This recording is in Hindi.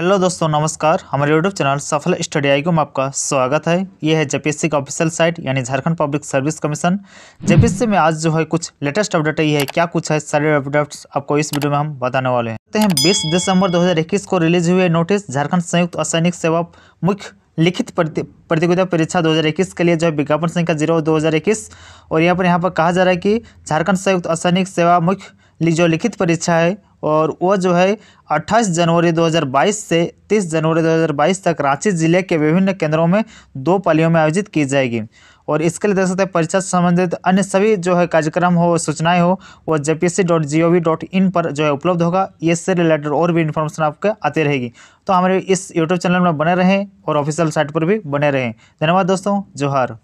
हेलो दोस्तों नमस्कार हमारे YouTube channel Safal study I में आपका स्वागत है ये है जेपीएससी का ऑफिशियल साइट यानी Jharkhand Public Service Commission JPSC में आज जो है कुछ लेटेस्ट अपडेट ये है क्या कुछ है सारे अपडेट्स आपको इस वीडियो में हम बताने वाले हैं हैं बीस दिसंबर 2021 को रिलीज हुए नोटिस झारखंड संयुक्त असैनिक सेवा मुख्य लिखित प्रतियोगिता परीक्षा 2021 के लिए जो है विज्ञापन संख्या जीरो दो और यहाँ पर यहाँ पर कहा जा रहा है कि झारखंड संयुक्त असैनिक सेवा मुख्य जो लिखित परीक्षा है और वो जो है 28 जनवरी 2022 से 30 जनवरी 2022 तक रांची ज़िले के विभिन्न केंद्रों में दो पालियों में आयोजित की जाएगी और इसके लिए देख सकते हैं परीक्षा से संबंधित अन्य सभी जो है कार्यक्रम हो सूचनाएं हो वो jpsc.gov.in पर जो है उपलब्ध होगा इससे रिलेटेड और भी इन्फॉर्मेशन आपके आते रहेगी तो हमारे इस यूट्यूब चैनल में बने रहें और ऑफिशियल साइट पर भी बने रहें धन्यवाद दोस्तों जोहार